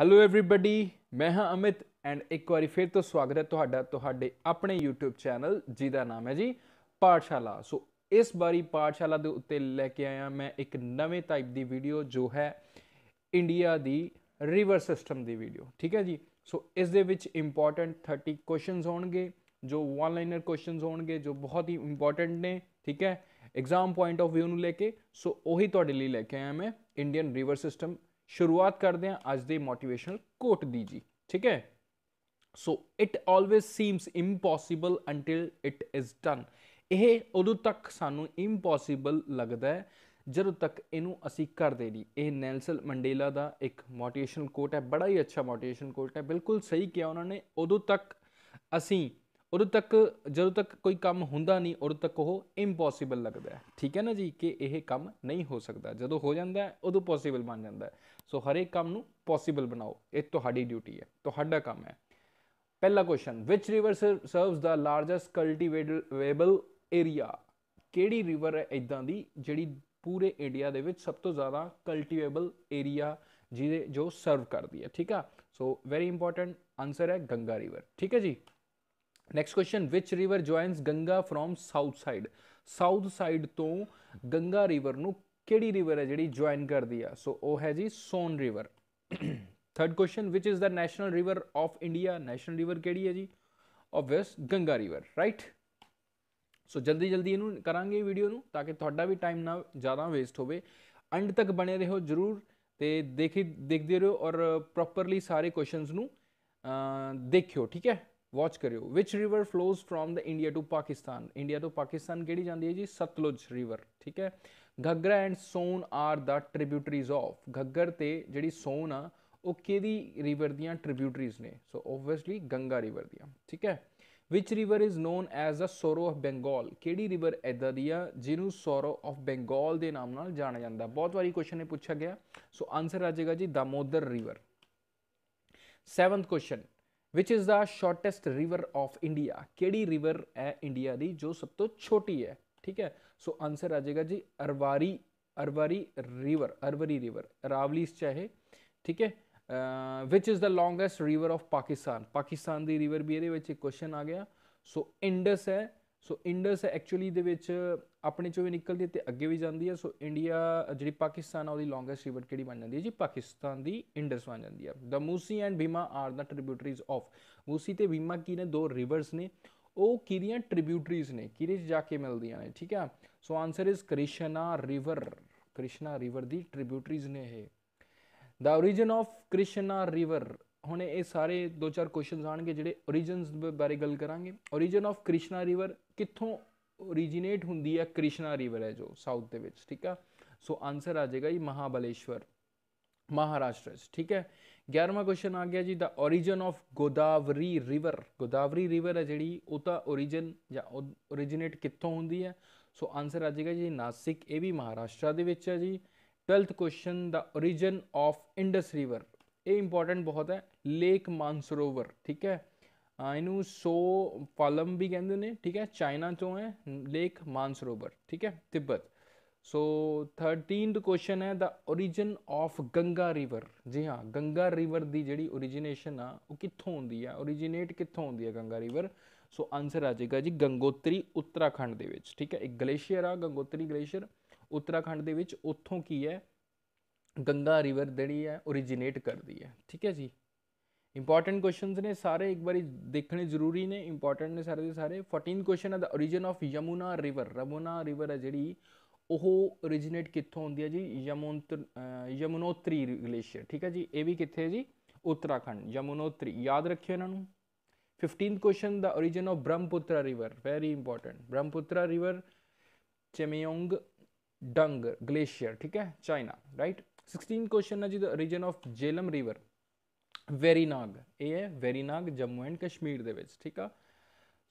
Hello everybody ਮੈਂ ਹਾਂ Amit and ਇੱਕ ਵਾਰੀ ਫਿਰ ਤੋਂ ਸਵਾਗਤ ਹੈ ਤੁਹਾਡਾ ਤੁਹਾਡੇ ਆਪਣੇ YouTube ਚੈਨਲ ਜਿਹਦਾ ਨਾਮ ਹੈ ਜੀ ਪਾਠਸ਼ਾਲਾ ਸੋ ਇਸ ਵਾਰੀ ਪਾਠਸ਼ਾਲਾ ਦੇ ਉੱਤੇ ਲੈ ਕੇ ਆਇਆ ਮੈਂ ਇੱਕ ਨਵੇਂ ਟਾਈਪ ਦੀ ਵੀਡੀਓ ਜੋ ਹੈ ਇੰਡੀਆ ਦੀ ਰਿਵਰ ਸਿਸਟਮ ਦੀ ਵੀਡੀਓ ਠੀਕ ਹੈ ਜੀ ਸੋ ਇਸ ਦੇ ਵਿੱਚ ਇੰਪੋਰਟੈਂਟ 30 ਕੁਐਸਚਨਸ ਹੋਣਗੇ ਜੋ ਵਨ ਲਾਈਨਰ ਕੁਐਸਚਨਸ ਹੋਣਗੇ ਜੋ ਬਹੁਤ ਹੀ ਇੰਪੋਰਟੈਂਟ ਨੇ ਠੀਕ ਹੈ ਐਗਜ਼ਾਮ ਪੁਆਇੰਟ ਆਫ View ਨੂੰ ਲੈ ਕੇ ਸੋ ਉਹੀ ਤੁਹਾਡੇ ਲਈ ਲੈ ਕੇ ਆਇਆ ਮੈਂ ਇੰਡੀਅਨ ਰਿਵਰ ਸਿਸਟਮ ਸ਼ੁਰੂਆਤ ਕਰਦੇ ਹਾਂ ਅੱਜ ਦੇ ਮੋਟੀਵੇਸ਼ਨਲ ਕੋਟ ਦੀ ਜੀ ਠੀਕ ਹੈ so it always seems impossible until it is done ਇਹ ਉਦੋਂ ਤੱਕ ਸਾਨੂੰ ਇੰਪੋਸੀਬਲ ਲੱਗਦਾ ਹੈ ਜਦੋਂ ਤੱਕ ਇਹਨੂੰ ਅਸੀਂ ਕਰਦੇ ਨਹੀਂ ਇਹ ਨੈਲਸਨ ਮੰਡੇਲਾ ਦਾ ਇੱਕ ਮੋਟੀਵੇਸ਼ਨਲ ਕੋਟ ਹੈ ਬੜਾ ਹੀ ਅੱਛਾ ਮੋਟੀਵੇਸ਼ਨਲ ਕੋਟ ਹੈ ਬਿਲਕੁਲ ਸਹੀ ਕਿਹਾ ਉਹਨਾਂ ਨੇ ਉਦੋਂ ਤੱਕ ਅਸੀਂ ਉਦੋਂ ਤੱਕ ਜਦੋਂ ਤੱਕ ਕੋਈ ਕੰਮ ਹੁੰਦਾ ਨਹੀਂ ਉਦੋਂ ਤੱਕ ਉਹ ਇੰਪੋਸੀਬਲ ਲੱਗਦਾ ਹੈ ਠੀਕ ਹੈ ਨਾ ਜੀ ਕਿ ਇਹ ਕੰਮ ਨਹੀਂ ਹੋ ਸਕਦਾ ਜਦੋਂ ਹੋ ਜਾਂਦਾ ਹੈ ਉਦੋਂ ਪੋਸੀਬਲ ਬਣ ਜਾਂਦਾ ਹੈ ਸੋ ਹਰੇਕ ਕੰਮ ਨੂੰ ਪੋਸੀਬਲ ਬਣਾਓ ਇਹ ਤੁਹਾਡੀ ਡਿਊਟੀ ਹੈ ਤੁਹਾਡਾ ਕੰਮ ਹੈ ਪਹਿਲਾ ਕੁਐਸਚਨ ਵਿਚ ਰਿਵਰ ਸਰਵਸ ਦਾ ਲਾਰਜੈਸਟ ਕਲਟੀਵੇਟੇਬਲ ਏਰੀਆ ਕਿਹੜੀ ਰਿਵਰ ਹੈ ਇਦਾਂ ਦੀ ਜਿਹੜੀ ਪੂਰੇ ਇੰਡੀਆ ਦੇ ਵਿੱਚ ਸਭ ਤੋਂ ਜ਼ਿਆਦਾ ਕਲਟੀਵੇਬਲ ਏਰੀਆ ਜਿਹਦੇ ਜੋ ਸਰਵ ਕਰਦੀ ਹੈ ਠੀਕ ਆ ਸੋ ਵੈਰੀ ਇੰਪੋਰਟੈਂਟ ਆਨਸਰ ਹੈ ਗੰਗਾ ਰਿਵਰ ਠੀਕ ਹੈ ਜੀ next question which river joins Ganga from south side south side ਤੋਂ ਗੰਗਾ ਰਿਵਰ ਨੂੰ ਕਿਹੜੀ ਰਿਵਰ ਹੈ ਜਿਹੜੀ ਜੁਆਇਨ ਕਰਦੀ ਆ ਸੋ ਉਹ ਹੈ ਜੀ Son river third question which is the national river of India national river ਕਿਹੜੀ ਹੈ ਜੀ obvious Ganga river right so ਜਲਦੀ ਜਲਦੀ ਇਹਨੂੰ ਕਰਾਂਗੇ ਵੀਡੀਓ ਨੂੰ ਤਾਂ ਕਿ ਤੁਹਾਡਾ ਵੀ ਟਾਈਮ ਨਾ ਜ਼ਿਆਦਾ ਵੇਸਟ ਹੋਵੇ ਅੰਡ ਤੱਕ ਬਣੇ ਰਹੋ ਜਰੂਰ ਤੇ ਦੇਖੀ ਦੇਖਦੇ ਰਹੋ ਔਰ ਪ੍ਰੋਪਰਲੀ ਸਾਰੇ ਕੁਐਸਚਨਸ ਨੂੰ ਦੇਖਿਓ ਠੀਕ ਹੈ ਵਾਚ ਕਰਿਓ which river flows from the India to Pakistan India ਤੋਂ ਪਾਕਿਸਤਾਨ ਕਿਹੜੀ ਜਾਂਦੀ ਹੈ ਜੀ ਸਤਲੁਜ ਰਿਵਰ ਠੀਕ ਹੈ Ghaghra and Son are the tributaries of Ghaghar ਤੇ ਜਿਹੜੀ ਸੋਨ ਆ ਉਹ ਕਿਹਦੀ ਰਿਵਰ ਦੀਆਂ ਟ੍ਰਿਬਿਊਟਰੀਜ਼ ਨੇ ਸੋ ਆਬਵੀਅਸਲੀ ਗੰਗਾ ਰਿਵਰ ਦੀਆਂ ਠੀਕ ਹੈ which river is known as a sorrow of Bengal ਕਿਹੜੀ ਰਿਵਰ ਐਦਾ ਦੀ ਆ ਜਿਹਨੂੰ ਸੋਰੋ ਆਫ ਬੰਗਾਲ ਦੇ ਨਾਮ ਨਾਲ ਜਾਣਿਆ ਜਾਂਦਾ ਬਹੁਤ ਵਾਰੀ ਕੁਐਸਚਨ ਇਹ ਪੁੱਛਿਆ ਗਿਆ ਸੋ ਆਨਸਰ ਆ ਜਾਏਗਾ ਜੀ Damodar river 7th question which is the shortest river of India ਕਿਹੜੀ ਰਿਵਰ ਹੈ ਇੰਡੀਆ ਦੀ ਜੋ ਸਭ ਤੋਂ ਛੋਟੀ ਹੈ ਠੀਕ ਹੈ ਸੋ ਆਨਸਰ ਆ ਜਾਏਗਾ ਜੀ ਅਰਵਾਰੀ ਅਰਵਾਰੀ ਰਿਵਰ ਅਰਵਰੀ ਰਿਵਰ ਰਾਵਲੀਸ ਚਾਹੇ ਠੀਕ ਹੈ which is the longest river of Pakistan Pakistan ਦੀ ਰਿਵਰ ਵੀ ਇਹਦੇ ਵਿੱਚ ਇੱਕ ਕੁਐਸਚਨ ਆ ਗਿਆ ਸੋ ਇੰਡਸ ਹੈ ਸੋ ਇੰਡਸ ਐਕਚੁਅਲੀ ਦੇ ਵਿੱਚ ਆਪਣੇ ਚੋਂ ਵੀ ਨਿਕਲਦੀ ਹੈ ਤੇ ਅੱਗੇ ਵੀ ਜਾਂਦੀ ਹੈ ਸੋ ਇੰਡੀਆ ਜਿਹੜੀ ਪਾਕਿਸਤਾਨ ਆ ਉਹਦੀ ਲੌਂਗੈਸਟ ਰਿਵਰ ਕਿਹੜੀ ਬਣ ਜਾਂਦੀ ਹੈ ਜੀ ਪਾਕਿਸਤਾਨ ਦੀ ਇੰਡਸ ਬਣ ਜਾਂਦੀ ਹੈ the Musi and Bhima are the tributaries of Musi ਤੇ ਭੀਮਾ ਕੀ ਨੇ ਦੋ ਰਿਵਰਸ ਨੇ ਉਹ ਕਿਹਦੀਆਂ ਟ੍ਰਿਬਿਊਟਰੀਜ਼ ਨੇ ਕਿਹਦੇ ਜਾ ਕੇ ਮਿਲਦੀਆਂ ਨੇ ਠੀਕ ਆ so answer is Krishna river Krishna river ਦੀ ਟ੍ਰਿਬਿਊਟਰੀਜ਼ ਨੇ ਇਹ ਦਾ origin of krishna river ਹੁਣ ਇਹ ਸਾਰੇ ਦੋ ਚਾਰ ਕੁਐਸਚਨਸ ਆਣਗੇ ਜਿਹੜੇ origins ਬਾਰੇ ਗੱਲ ਕਰਾਂਗੇ origin of ਕ੍ਰਿਸ਼ਨਾ ਰਿਵਰ ਕਿੱਥੋਂ originated ਹੁੰਦੀ ਹੈ ਕ੍ਰਿਸ਼ਨਾ ਰਿਵਰ ਹੈ ਜੋ ਸਾਊਥ ਦੇ ਵਿੱਚ ਠੀਕ ਆ ਸੋ ਆਨਸਰ ਆ ਜਾਏਗਾ ਜੀ ਮਹਾਬਲੇਸ਼ਵਰ ਮਹਾਰਾਸ਼ਟਰ ਠੀਕ ਹੈ 11ਵਾਂ ਕੁਐਸਚਨ ਆ ਗਿਆ ਜੀ the origin of Godavari river Godavari river ਹੈ ਜਿਹੜੀ ਉਹ ਤਾਂ origin ਜਾਂ originated ਕਿੱਥੋਂ ਹੁੰਦੀ ਹੈ ਸੋ ਆਨਸਰ ਆ ਜਾਏਗਾ ਜੀ ਨਾਸਿਕ ਇਹ ਵੀ ਮਹਾਰਾਸ਼ਟਰ ਦੇ ਵਿੱਚ ਹੈ ਜੀ 12th question the origin of Indus river ਇਹ ਇੰਪੋਰਟੈਂਟ ਬਹੁਤ ਹੈ ਲੇਕ ਮਾਨਸਰੋਵਰ ਠੀਕ ਹੈ ਇਹਨੂੰ ਸੋ ਪਾਲਮ ਵੀ ਕਹਿੰਦੇ ਨੇ ਠੀਕ ਹੈ ਚਾਈਨਾ ਤੋਂ ਹੈ ਲੇਕ ਮਾਨਸਰੋਵਰ ਠੀਕ ਹੈ ਤਿੱਬਤ ਸੋ 13th ਕੁਐਸਚਨ ਹੈ the origin of Ganga river ਜੀ ਹਾਂ ਗੰਗਾ ਰਿਵਰ ਦੀ ਜਿਹੜੀ origination ਆ ਉਹ ਕਿੱਥੋਂ ਹੁੰਦੀ ਆ originate ਕਿੱਥੋਂ ਹੁੰਦੀ ਆ ਗੰਗਾ ਰਿਵਰ ਸੋ ਆਨਸਰ ਆ ਜਾਏਗਾ ਜੀ ਗੰਗੋਤਰੀ ਉੱਤਰਾਖੰਡ ਦੇ ਵਿੱਚ ਠੀਕ ਹੈ ਇੱਕ ਗਲੇਸ਼ੀਅਰ ਆ ਗੰਗੋਤਰੀ ਗਲੇਸ਼ੀਅਰ ਉੱਤਰਾਖੰਡ ਦੇ ਵਿੱਚ ਉੱਥੋਂ ਕੀ ਹੈ ਗੰਗਾ ਰਿਵਰ ਜਿਹੜੀ ਹੈ originate ਕਰਦੀ ਹੈ ਠੀਕ ਹੈ ਜੀ ਇੰਪੋਰਟੈਂਟ ਕੁਐਸਚਨਸ ਨੇ ਸਾਰੇ ਇੱਕ ਵਾਰੀ ਦੇਖਣੇ ਜ਼ਰੂਰੀ ਨੇ ਇੰਪੋਰਟੈਂਟ ਨੇ ਸਾਰੇ ਦੇ ਸਾਰੇ 14 ਕੁਐਸਚਨ ਹੈ the origin of Yamuna river ਰਮੁਨਾ ਰਿਵਰ ਹੈ ਜਿਹੜੀ ਉਹ originated ਕਿੱਥੋਂ ਹੁੰਦੀ ਹੈ ਜੀ ਯਮੁਨੋਤਰ ਯਮੁਨੋਤਰੀ ਗਲੇਸ਼ੀਅਰ ਠੀਕ ਹੈ ਜੀ ਇਹ ਵੀ ਕਿੱਥੇ ਹੈ ਜੀ ਉੱਤਰਾਖੰਡ ਯਮੁਨੋਤਰੀ ਯਾਦ ਰੱਖਿਓ ਇਹਨਾਂ ਨੂੰ 15th question the origin of Brahmaputra river very important Brahmaputra river Chemayungdung glacier ਠੀਕ ਹੈ ਚਾਈਨਾ ਰਾਈਟ 16 ਕੁਐਸਚਨ ਹੈ ਜੀ the region of Jhelum river Verinag ਇਹ ਹੈ ਵੈਰੀਨਾਗ ਜੰਮੂ ਐਂਡ ਕਸ਼ਮੀਰ ਦੇ ਵਿੱਚ ਠੀਕ ਆ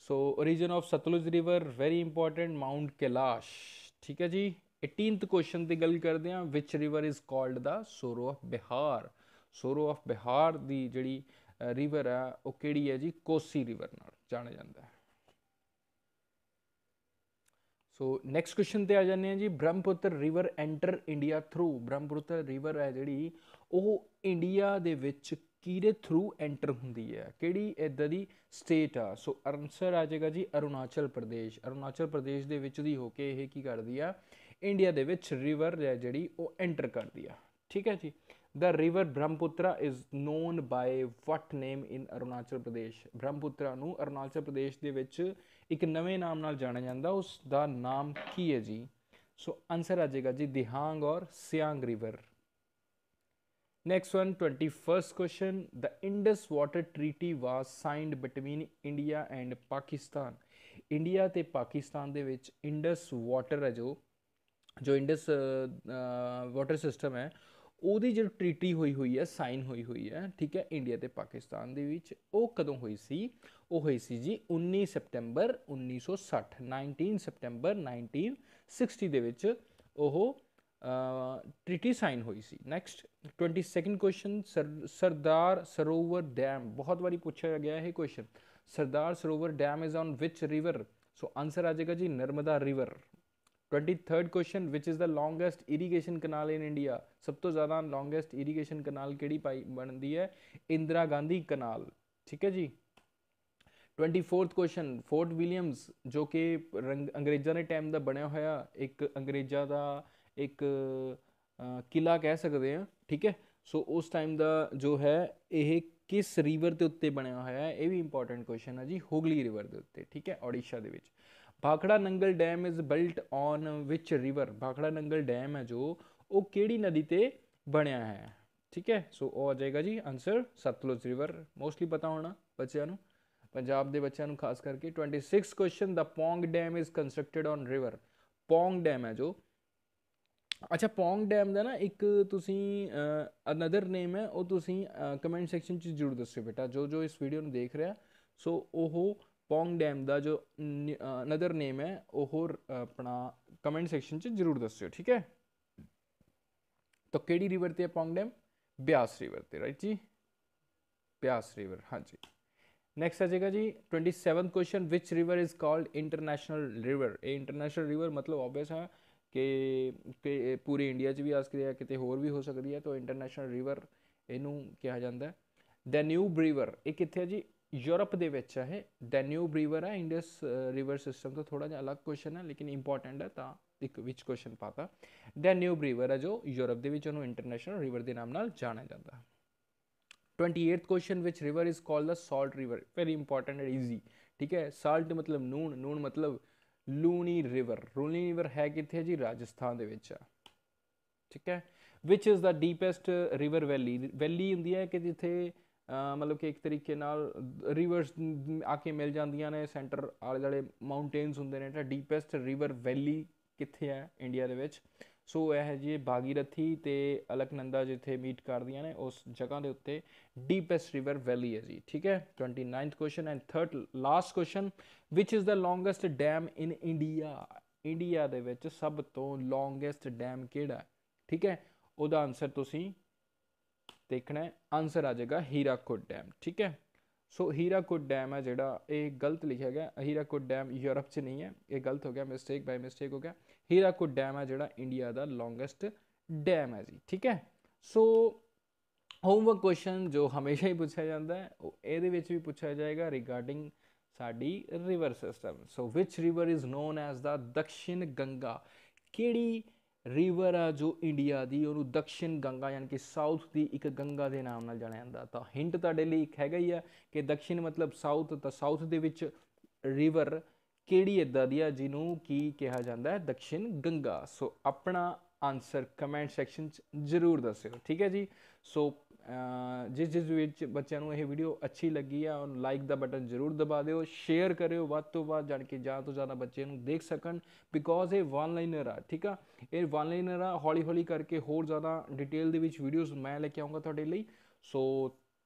so origin of Sutlej river very important mount Kailash ਠੀਕ ਹੈ ਜੀ 18th ਕੁਐਸਚਨ ਦੀ ਗੱਲ ਕਰਦੇ ਹਾਂ which river is called the sorrow of Bihar sorrow of Bihar ਦੀ ਜਿਹੜੀ ਰਿਵਰ ਆ ਉਹ ਕਿਹੜੀ ਹੈ ਜੀ ਕੋਸੀ ਰਿਵਰ ਨਾਲ ਜਾਣਿਆ ਜਾਂਦਾ ਹੈ ਸੋ ਨੈਕਸਟ ਕੁਐਸਚਨ ਤੇ ਆ ਜਾਂਦੇ ਆ ਜੀ Brahmaputra river enter India through Brahmaputra river ਹੈ ਜਿਹੜੀ ਉਹ ਇੰਡੀਆ ਦੇ ਵਿੱਚ ਕਿਹਦੇ ਥਰੂ ਐਂਟਰ ਹੁੰਦੀ ਹੈ ਕਿਹੜੀ ਇਦਾਂ ਦੀ ਸਟੇਟ ਆ ਸੋ ਆਨਸਰ ਆ ਜਾਏਗਾ ਜੀ ਅਰੁਣਾਚਲ ਪ੍ਰਦੇਸ਼ ਅਰੁਣਾਚਲ ਪ੍ਰਦੇਸ਼ ਦੇ ਵਿੱਚ ਦੀ ਹੋ ਕੇ ਇਹ ਕੀ ਕਰਦੀ ਆ ਇੰਡੀਆ ਦੇ ਵਿੱਚ ਰਿਵਰ ਜਿਹੜੀ ਉਹ ਐਂਟਰ ਕਰਦੀ ਆ ਠੀਕ ਹੈ ਜੀ The river Brahmaputra is known by what name in Arunachal Pradesh? Brahmaputra nu arunachal pradesh de vich ik nave naam nal jana janda us da naam ki hai ji so answer ਆ jayega ji dihang ਔਰ siang river Next one, 21st question. The Indus Water Treaty was signed between India and Pakistan. India te pakistan de vich Indus Water jo jo ਜੋ Indus water system hai ਉਹਦੀ ਜਿਹੜੀ treaty ਹੋਈ ਹੋਈ ਹੈ sign ਹੋਈ ਹੋਈ ਹੈ ਠੀਕ ਹੈ ਇੰਡੀਆ ਤੇ ਪਾਕਿਸਤਾਨ ਦੇ ਵਿੱਚ ਉਹ ਕਦੋਂ ਹੋਈ ਸੀ ਉਹ ਹੋਈ ਸੀ ਜੀ 19 ਸਪਟੈਂਬਰ 1960 19 ਸਪਟੈਂਬਰ 1960 ਦੇ ਵਿੱਚ ਉਹ ਟ੍ਰੀਟੀ ਸਾਈਨ ਹੋਈ ਸੀ next 22nd question Sardar Sarovar dam ਬਹੁਤ ਵਾਰੀ ਪੁੱਛਿਆ ਗਿਆ ਹੈ ਇਹ question Sardar Sarovar dam is on which river so answer ਆ ਜਾਏਗਾ ਜੀ Narmada river 23rd question which is the longest irrigation canal in India ਸਭ ਤੋਂ ਜ਼ਿਆਦਾ longest irrigation canal ਕਿਹੜੀ ਪਾਈ ਬਣਦੀ ਹੈ ਇੰਦਰਾ ਗਾਂਧੀ ਕਨਾਲ ਠੀਕ ਹੈ ਜੀ 24th ਕੁਐਸਚਨ ਫੋਰਟ ਵਿਲੀਅਮਸ ਜੋ ਕਿ ਅੰਗਰੇਜ਼ਾਂ ਦੇ ਟਾਈਮ ਦਾ ਬਣਿਆ ਹੋਇਆ ਇੱਕ ਅੰਗਰੇਜ਼ਾਂ ਦਾ ਇੱਕ ਕਿਲਾ ਕਹਿ ਸਕਦੇ ਆ ਠੀਕ ਹੈ ਸੋ ਉਸ ਟਾਈਮ ਦਾ ਜੋ ਹੈ ਇਹ ਕਿਸ ਰਿਵਰ ਦੇ ਉੱਤੇ ਬਣਿਆ ਹੋਇਆ ਹੈ ਇਹ ਵੀ ਇੰਪੋਰਟੈਂਟ ਕੁਐਸਚਨ ਹੈ ਜੀ ਹੁਗਲੀ ਰਿਵਰ ਦੇ ਉੱਤੇ ਠੀਕ ਹੈ ਓਡੀਸ਼ਾ ਦੇ ਵਿੱਚ Bhakra Nangal dam is built on which river Bhakra Nangal dam ਹੈ ਜੋ ਉਹ ਕਿਹੜੀ ਨਦੀ ਤੇ ਬਣਿਆ ਹੈ ਠੀਕ ਹੈ ਸੋ ਉਹ ਆ ਜਾਏਗਾ ਜੀ ਆਨਸਰ ਸਤਲੁਜ ਰਿਵਰ ਮੋਸਟਲੀ ਪਤਾ ਹੋਣਾ ਬੱਚਿਆਂ ਨੂੰ ਪੰਜਾਬ ਦੇ ਬੱਚਿਆਂ ਨੂੰ ਖਾਸ ਕਰਕੇ 26 question the Pong dam is constructed on river Pong dam ਹੈ ਜੋ ਅੱਛਾ ਪੌਂਗ ਡੈਮ ਦਾ ਨਾ ਇੱਕ ਤੁਸੀਂ ਅਨਦਰ ਨੇਮ ਹੈ ਉਹ ਤੁਸੀਂ ਕਮੈਂਟ ਸੈਕਸ਼ਨ 'ਚ ਜਰੂਰ ਦੱਸਿਓ ਬੇਟਾ ਜੋ ਜੋ ਇਸ ਵੀਡੀਓ ਨੂੰ ਦੇਖ ਰਿਹਾ ਸੋ ਉਹ ਪੌਂਗ ਡੈਮ ਦਾ ਜੋ ਅਨਦਰ ਨੇਮ ਹੈ ਉਹ ਆਪਣਾ ਕਮੈਂਟ ਸੈਕਸ਼ਨ 'ਚ ਜਰੂਰ ਦੱਸਿਓ ਠੀਕ ਹੈ ਤਾਂ ਕਿਹੜੀ ਰਿਵਰ ਤੇ ਹੈ ਪੌਂਗ ਡੈਮ ਬਿਆਸ ਰਿਵਰ ਤੇ ਰਾਈਟ ਜੀ ਬਿਆਸ ਰਿਵਰ ਹਾਂਜੀ ਨੈਕਸਟ ਆ ਜਾਏਗਾ ਜੀ 27th question which river is called international river ਇਹ ਇੰਟਰਨੈਸ਼ਨਲ ਰਿਵਰ ਮਤਲਬ ਆਬਵੀਅਸ ਹੈ ਕਿ ਪੂਰੀ ਇੰਡੀਆ 'ਚ ਵੀ ਆ ਸਕਦੀ ਹੈ ਕਿਤੇ ਹੋਰ ਵੀ ਹੋ ਸਕਦੀ ਹੈ ਤਾਂ ਇੰਟਰਨੈਸ਼ਨਲ ਰਿਵਰ ਇਹਨੂੰ ਕਿਹਾ ਜਾਂਦਾ ਹੈ ਦ ਨਿਊ ਰਿਵਰ ਇਹ ਕਿੱਥੇ ਹੈ ਜੀ ਯੂਰਪ ਦੇ ਵਿੱਚ ਹੈ ਡੈਨਿਊਬ ਰਿਵਰ ਹੈ ਇੰਡਸ ਰਿਵਰ ਸਿਸਟਮ ਤੋਂ ਥੋੜਾ ਜਿਹਾ ਅਲੱਗ ਕੁਐਸਚਨ ਹੈ ਲੇਕਿਨ ਇੰਪੋਰਟੈਂਟ ਹੈ ਤਾਂ ਇੱਕ ਵਿੱਚ ਕੁਐਸਚਨ ਪਾਤਾ ਡੈਨਿਊਬ ਰਿਵਰ ਹੈ ਜੋ ਯੂਰਪ ਦੇ ਵਿੱਚ ਉਹਨੂੰ ਇੰਟਰਨੈਸ਼ਨਲ ਰਿਵਰ ਦੇ ਨਾਮ ਨਾਲ ਜਾਣਿਆ ਜਾਂਦਾ 28th ਕੁਐਸਚਨ ਵਿੱਚ river is called the salt river very important and easy ਠੀਕ ਹੈ ਸਾਲਟ ਮਤਲਬ ਨੂਨ ਨੂਨ ਮਤਲਬ ਲੂਣੀ ਰਿਵਰ ਰੂਨੀ ਰਿਵਰ ਹੈ ਕਿੱਥੇ ਜੀ ਰਾਜਸਥਾਨ ਦੇ ਵਿੱਚ ਆ ਠੀਕ ਹੈ which is the deepest river valley valley ਹੁੰਦੀ ਹੈ ਕਿ ਜਿੱਥੇ ਮਤਲਬ ਕਿ ਇੱਕ ਤਰੀਕੇ ਨਾਲ ਰਿਵਰਸ ਆ ਕੇ ਮਿਲ ਜਾਂਦੀਆਂ ਨੇ ਸੈਂਟਰ ਆਲੇ ਦਾਲੇ ਮਾਊਂਟੇਨਸ ਹੁੰਦੇ ਨੇ ਤਾਂ ਡੀਪੈਸਟ ਰਿਵਰ ਵੈਲੀ ਕਿੱਥੇ ਹੈ ਇੰਡੀਆ ਦੇ ਵਿੱਚ ਸੋ ਇਹ ਜੀ ਬਾਗੀਰਥੀ ਤੇ ਅਲਕਨੰਦਾ ਜਿੱਥੇ ਮੀਟ ਕਰਦੀਆਂ ਨੇ ਉਸ ਜਗ੍ਹਾ ਦੇ ਉੱਤੇ ਡੀਪੈਸਟ ਰਿਵਰ ਵੈਲੀ ਹੈ ਜੀ ਠੀਕ ਹੈ 29th question and third last question which is the longest dam in India India ਦੇ ਵਿੱਚ ਸਭ ਤੋਂ ਲੌਂਗੇਸਟ ਡੈਮ ਕਿਹੜਾ ਠੀਕ ਹੈ ਉਹਦਾ ਆਨਸਰ ਤੁਸੀਂ ਦੇਖਣਾ ਹੈ ਆਨਸਰ ਆ ਜਾਏਗਾ ਹੀਰਾਕੁਡ ਡੈਮ ਠੀਕ ਹੈ ਸੋ ਹੀਰਾਕੁਡ ਡੈਮ ਹੈ ਜਿਹੜਾ ਇਹ ਗਲਤ ਲਿਖਿਆ ਗਿਆ ਹੀਰਾਕੁਡ ਡੈਮ ਯੂਰਪ 'ਚ ਨਹੀਂ ਹੈ ਇਹ ਗਲਤ ਹੋ ਗਿਆ ਮਿਸਟੇਕ ਬਾਈ ਮਿਸਟੇਕ ਹੋ ਗਿਆ ਹੀਰਾਕੁਡ ਡੈਮ ਹੈ ਜਿਹੜਾ ਇੰਡੀਆ ਦਾ ਲੌਂਗੇਸਟ ਡੈਮ ਹੈ ਜੀ ਠੀਕ ਹੈ ਸੋ ਹੋਮਵਰਕ ਕੁਐਸਚਨ ਜੋ ਹਮੇਸ਼ਾ ਹੀ ਪੁੱਛਿਆ ਜਾਂਦਾ ਹੈ ਉਹ ਇਹਦੇ ਵਿੱਚ ਵੀ ਪੁੱਛਿਆ ਜਾਏਗਾ ਰਿਗਾਰਡਿੰਗ ਸਾਡੀ river system so which river is known as the Dakshin Ganga ਕਿਹੜੀ ਰਿਵਰ ਆ ਜੋ ਇੰਡੀਆ ਦੀ ਉਹਨੂੰ ਦਕਸ਼ਿਨ ਗੰਗਾ ਯਾਨੀ ਕਿ ਸਾਊਥ ਦੀ ਇੱਕ ਗੰਗਾ ਦੇ ਨਾਮ ਨਾਲ ਜਾਣਿਆ ਜਾਂਦਾ ਤਾਂ ਹਿੰਟ ਤੁਹਾਡੇ ਲਈ ਇੱਕ ਹੈਗਾ ਹੀ ਆ ਕਿ ਦਕਸ਼ਿਨ ਮਤਲਬ ਸਾਊਥ ਤਾਂ ਸਾਊਥ ਦੇ ਵਿੱਚ ਰਿਵਰ ਕਿਹੜੀ ਇਦਾਂ ਦੀ ਆ ਜਿਹਨੂੰ ਕੀ ਕਿਹਾ ਜਾਂਦਾ ਹੈ ਦਕਸ਼ਿਨ ਗੰਗਾ ਸੋ ਆਪਣਾ ਆਨਸਰ ਕਮੈਂਟ ਸੈਕਸ਼ਨ 'ਚ ਜ਼ਰੂਰ ਦੱਸਿਓ ਠੀਕ ਹੈ ਜੀ ਸੋ ਜਿਸ ਜਿਸ ਵਿੱਚ ਬੱਚਿਆਂ ਨੂੰ ਇਹ ਵੀਡੀਓ ਅੱਛੀ ਲੱਗੀ ਆ ਉਹ ਲਾਈਕ ਦਾ ਬਟਨ ਜ਼ਰੂਰ ਦਬਾ ਦਿਓ ਸ਼ੇਅਰ ਕਰਿਓ ਵੱਧ ਤੋਂ ਵੱਧ ਜਾਣ ਕੇ ਜਾਂ ਤੋਂ ਜ਼ਿਆਦਾ ਬੱਚੇ ਨੂੰ ਦੇਖ ਸਕਣ ਬਿਕੋਜ਼ ਇਹ ਵਨ ਲਾਈਨਰ ਆ ਠੀਕ ਆ ਇਹ ਵਨ ਲਾਈਨਰ ਆ ਹੌਲੀ ਹੌਲੀ ਕਰਕੇ ਹੋਰ ਜ਼ਿਆਦਾ ਡਿਟੇਲ ਦੇ ਵਿੱਚ ਵੀਡੀਓਜ਼ ਮੈਂ ਲੈ ਕੇ ਆਉਂਗਾ ਤੁਹਾਡੇ ਲਈ ਸੋ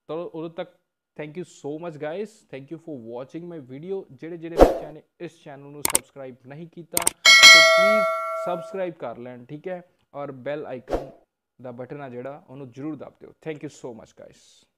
ਤਦ ਉਦੋਂ ਤੱਕ thank you so much guys thank you for watching my video ਜਿਹੜੇ ਜਿਹੜੇ ਬੱਚਿਆਂ ਨੇ ਇਸ ਚੈਨਲ ਨੂੰ ਸਬਸਕ੍ਰਾਈਬ ਨਹੀਂ ਕੀਤਾ ਸੋ ਪਲੀਜ਼ ਸਬਸਕ੍ਰਾਈਬ ਕਰ ਲੈਣ ਠੀਕ ਹੈ ਔਰ ਬੈਲ ਆਈਕਨ ਦਾ ਬਟਨ ਆ ਜਿਹੜਾ ਉਹਨੂੰ ਜ਼ਰੂਰ ਦਬਾ ਦਿਓ thank you so much guys